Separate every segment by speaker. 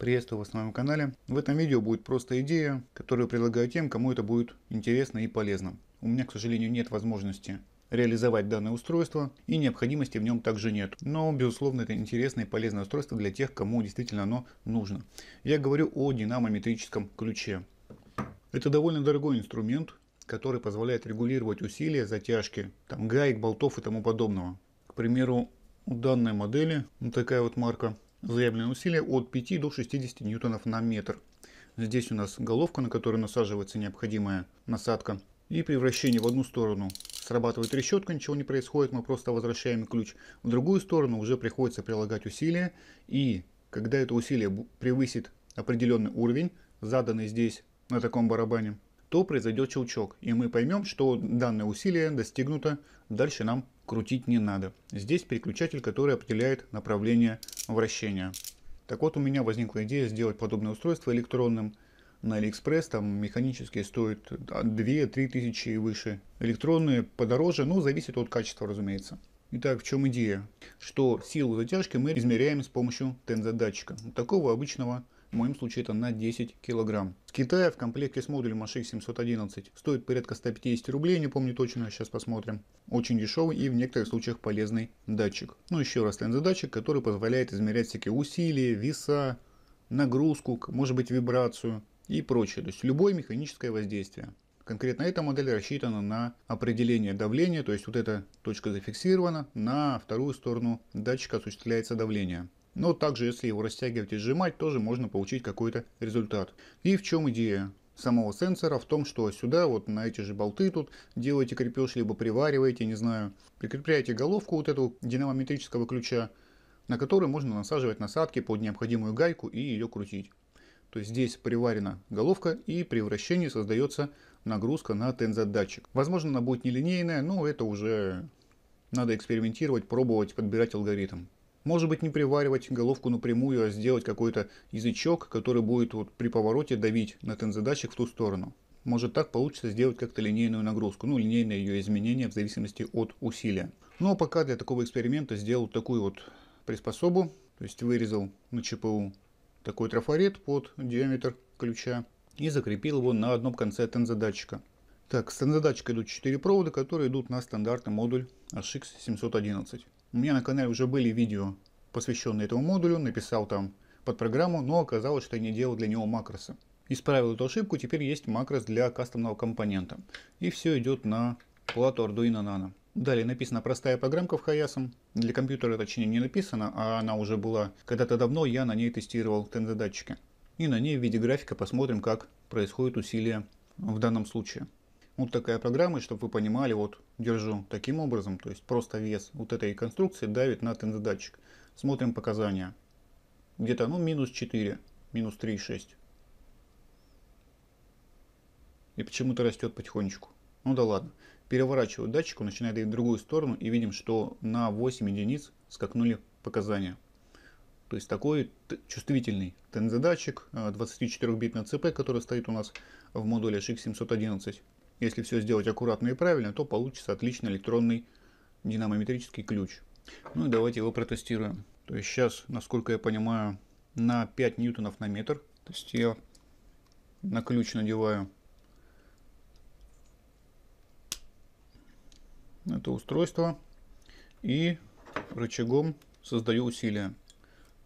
Speaker 1: Приветствую вас на моем канале. В этом видео будет просто идея, которую предлагаю тем, кому это будет интересно и полезно. У меня, к сожалению, нет возможности реализовать данное устройство и необходимости в нем также нет. Но, безусловно, это интересное и полезное устройство для тех, кому действительно оно нужно. Я говорю о динамометрическом ключе. Это довольно дорогой инструмент, который позволяет регулировать усилия, затяжки, там, гаек, болтов и тому подобного. К примеру, у данной модели, вот ну, такая вот марка, Заявленное усилие от 5 до 60 ньютонов на метр. Здесь у нас головка, на которую насаживается необходимая насадка. И при вращении в одну сторону срабатывает трещотка, ничего не происходит, мы просто возвращаем ключ. В другую сторону уже приходится прилагать усилие. И когда это усилие превысит определенный уровень, заданный здесь на таком барабане, то произойдет щелчок, и мы поймем, что данное усилие достигнуто, дальше нам крутить не надо. Здесь переключатель, который определяет направление вращения. Так вот, у меня возникла идея сделать подобное устройство электронным. На Алиэкспресс там механические стоят 2-3 тысячи и выше. Электронные подороже, но ну, зависит от качества, разумеется. Итак, в чем идея? Что силу затяжки мы измеряем с помощью тензодатчика, такого обычного в моем случае это на 10 килограмм. С Китая в комплекте с модулем Ашик 711 стоит порядка 150 рублей, не помню точно, сейчас посмотрим. Очень дешевый и в некоторых случаях полезный датчик. Ну еще раз лензы который позволяет измерять всякие усилия, веса, нагрузку, может быть вибрацию и прочее. То есть любое механическое воздействие. Конкретно эта модель рассчитана на определение давления, то есть вот эта точка зафиксирована, на вторую сторону датчика осуществляется давление. Но также, если его растягивать и сжимать, тоже можно получить какой-то результат. И в чем идея? самого сенсора в том, что сюда вот на эти же болты тут делаете крепеж, либо привариваете, не знаю, прикрепляете головку вот этого динамометрического ключа, на который можно насаживать насадки под необходимую гайку и ее крутить. То есть здесь приварена головка и при вращении создается нагрузка на тензодатчик. Возможно она будет нелинейная, но это уже надо экспериментировать, пробовать, подбирать алгоритм. Может быть не приваривать головку напрямую, а сделать какой-то язычок, который будет вот при повороте давить на тензодатчик в ту сторону. Может так получится сделать как-то линейную нагрузку, ну линейное ее изменение в зависимости от усилия. Но ну, а пока для такого эксперимента сделал такую вот приспособу, то есть вырезал на ЧПУ такой трафарет под диаметр ключа и закрепил его на одном конце тензодатчика. Так, с тензодатчика идут 4 провода, которые идут на стандартный модуль HX711. У меня на канале уже были видео, посвященные этому модулю, написал там под программу, но оказалось, что я не делал для него макросы. Исправил эту ошибку, теперь есть макрос для кастомного компонента. И все идет на плату Arduino Nano. Далее написана простая программка в Хаясом. Для компьютера, точнее, не написано, а она уже была когда-то давно, я на ней тестировал ТНД-датчики. И на ней в виде графика посмотрим, как происходит усилие в данном случае. Вот такая программа, чтобы вы понимали, вот держу таким образом, то есть просто вес вот этой конструкции давит на тензодатчик. Смотрим показания. Где-то, ну, минус 4, минус 3,6. И почему-то растет потихонечку. Ну да ладно. Переворачиваю датчик, он начинает идти в другую сторону и видим, что на 8 единиц скакнули показания. То есть такой чувствительный тензодатчик 24-битный ЦП, который стоит у нас в модуле HX711. Если все сделать аккуратно и правильно, то получится отличный электронный динамометрический ключ. Ну и давайте его протестируем. То есть сейчас, насколько я понимаю, на 5 ньютонов на метр. То есть я на ключ надеваю это устройство и рычагом создаю усилие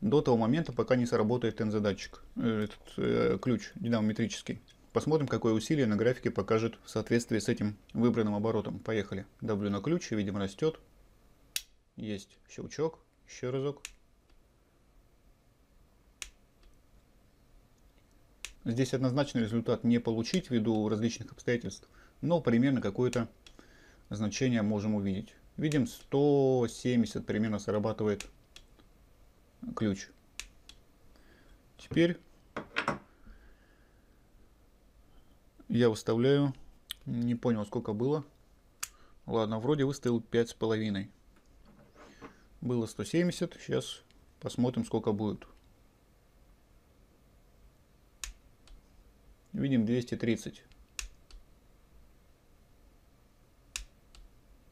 Speaker 1: до того момента, пока не сработает НЗ-датчик, э, этот э, ключ динамометрический. Посмотрим, какое усилие на графике покажет в соответствии с этим выбранным оборотом. Поехали. Давлю на ключ, видим растет. Есть щелчок, еще разок. Здесь однозначный результат не получить ввиду различных обстоятельств, но примерно какое-то значение можем увидеть. Видим 170 примерно срабатывает ключ. Теперь Я выставляю. Не понял, сколько было. Ладно, вроде выставил пять с половиной. Было 170. Сейчас посмотрим, сколько будет. Видим 230.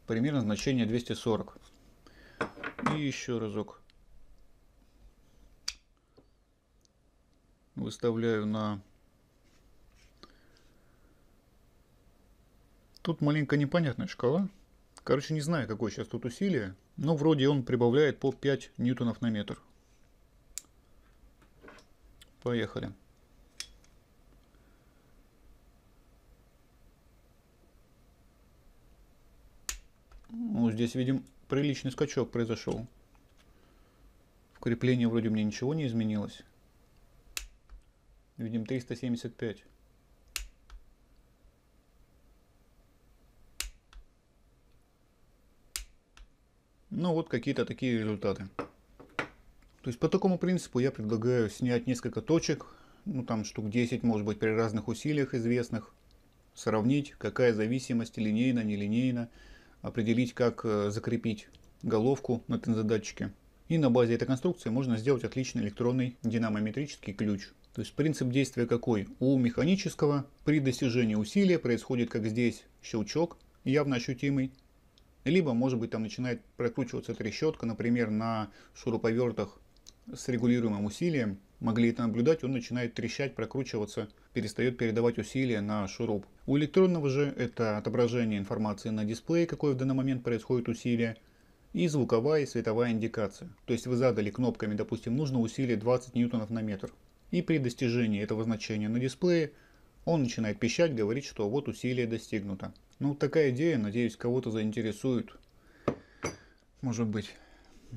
Speaker 1: Примерно значение 240. И еще разок. Выставляю на Тут маленько непонятная шкала. Короче, не знаю, какое сейчас тут усилие, но вроде он прибавляет по 5 ньютонов на метр. Поехали. Ну, здесь, видим, приличный скачок произошел. В креплении вроде мне ничего не изменилось. Видим 375. Ну вот какие-то такие результаты. То есть по такому принципу я предлагаю снять несколько точек, ну там штук 10 может быть при разных усилиях известных, сравнить какая зависимость линейна, нелинейна, определить как э, закрепить головку на тензодатчике. И на базе этой конструкции можно сделать отличный электронный динамометрический ключ. То есть принцип действия какой? У механического при достижении усилия происходит как здесь щелчок, явно ощутимый, либо, может быть, там начинает прокручиваться трещотка, например, на шуруповертах с регулируемым усилием. Могли это наблюдать, он начинает трещать, прокручиваться, перестает передавать усилие на шуруп. У электронного же это отображение информации на дисплее, какое в данный момент происходит усилие, и звуковая и световая индикация. То есть вы задали кнопками, допустим, нужно усилие 20 ньютонов на метр. И при достижении этого значения на дисплее он начинает пищать, говорить, что вот усилие достигнуто. Ну, такая идея, надеюсь, кого-то заинтересует. Может быть.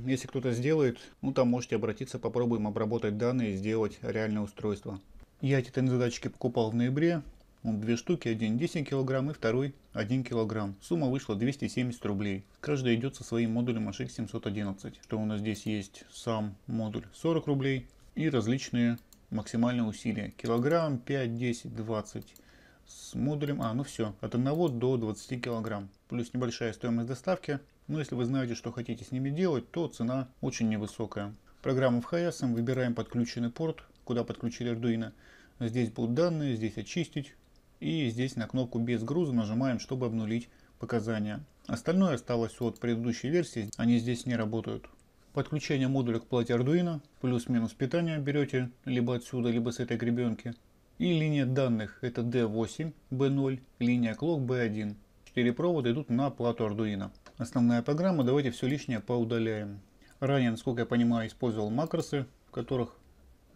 Speaker 1: Если кто-то сделает, ну там можете обратиться, попробуем обработать данные и сделать реальное устройство. Я эти тензодатчики покупал в ноябре. Две штуки, один 10 килограмм и второй 1 килограмм. Сумма вышла 270 рублей. Каждый идет со своим модулем HX711. Что у нас здесь есть? Сам модуль 40 рублей и различные максимальные усилия. Килограмм, 5, 10, 20 с модулем, а, ну все, от 1 до 20 килограмм. Плюс небольшая стоимость доставки, но ну, если вы знаете, что хотите с ними делать, то цена очень невысокая. Программу в HiASM выбираем подключенный порт, куда подключили Arduino. Здесь будут данные, здесь очистить. И здесь на кнопку без груза нажимаем, чтобы обнулить показания. Остальное осталось от предыдущей версии, они здесь не работают. Подключение модуля к плате Arduino, плюс-минус питание берете либо отсюда, либо с этой гребенки. И линия данных это D8, B0, линия Clock B1. Четыре провода идут на плату Arduino. Основная программа, давайте все лишнее поудаляем. Ранее, насколько я понимаю, использовал макросы, в которых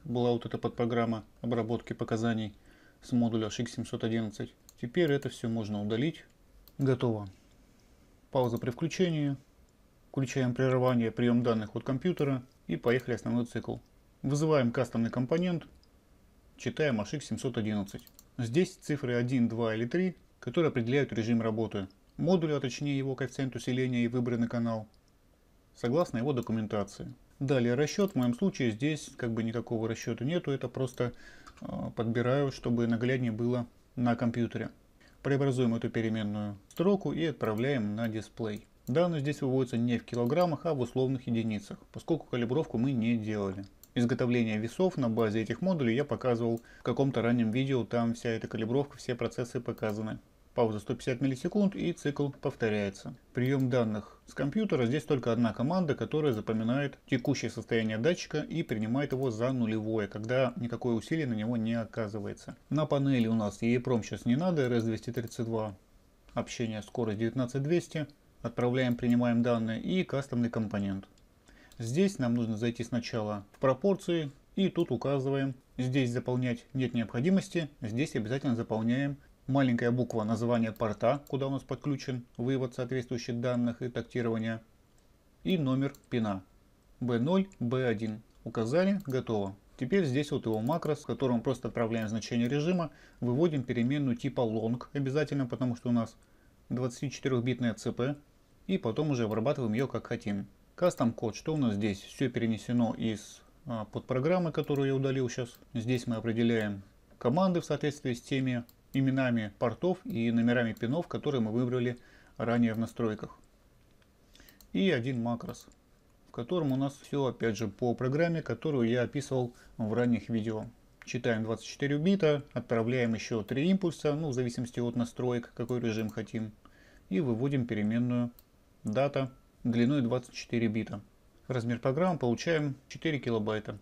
Speaker 1: была вот эта подпрограмма обработки показаний с модуля SHIC711. Теперь это все можно удалить. Готово. Пауза при включении. Включаем прерывание, прием данных от компьютера и поехали основной цикл. Вызываем кастомный компонент – читаем HX711. Здесь цифры 1, 2 или 3, которые определяют режим работы модуля, а точнее его коэффициент усиления и выбранный канал, согласно его документации. Далее расчет. В моем случае здесь как бы никакого расчета нету, это просто э, подбираю, чтобы нагляднее было на компьютере. Преобразуем эту переменную строку и отправляем на дисплей. Данные здесь выводятся не в килограммах, а в условных единицах, поскольку калибровку мы не делали. Изготовление весов на базе этих модулей я показывал в каком-то раннем видео, там вся эта калибровка, все процессы показаны. Пауза 150 миллисекунд и цикл повторяется. Прием данных с компьютера здесь только одна команда, которая запоминает текущее состояние датчика и принимает его за нулевое, когда никакое усилие на него не оказывается. На панели у нас EEPROM сейчас не надо, RS-232, общение скорость 19200, Отправляем, принимаем данные и кастомный компонент. Здесь нам нужно зайти сначала в пропорции и тут указываем. Здесь заполнять нет необходимости, здесь обязательно заполняем маленькая буква названия порта, куда у нас подключен вывод соответствующих данных и тактирования, и номер пина B0, B1. Указали, готово. Теперь здесь вот его макрос, в котором просто отправляем значение режима, выводим переменную типа long обязательно, потому что у нас 24-битная ЦП, и потом уже обрабатываем ее как хотим. Custom код, что у нас здесь? Все перенесено из а, подпрограммы, которую я удалил сейчас. Здесь мы определяем команды в соответствии с теми именами портов и номерами пинов, которые мы выбрали ранее в настройках. И один макрос, в котором у нас все опять же по программе, которую я описывал в ранних видео. Читаем 24 бита, отправляем еще 3 импульса, ну в зависимости от настроек, какой режим хотим, и выводим переменную дата, длиной 24 бита. Размер программы получаем 4 килобайта.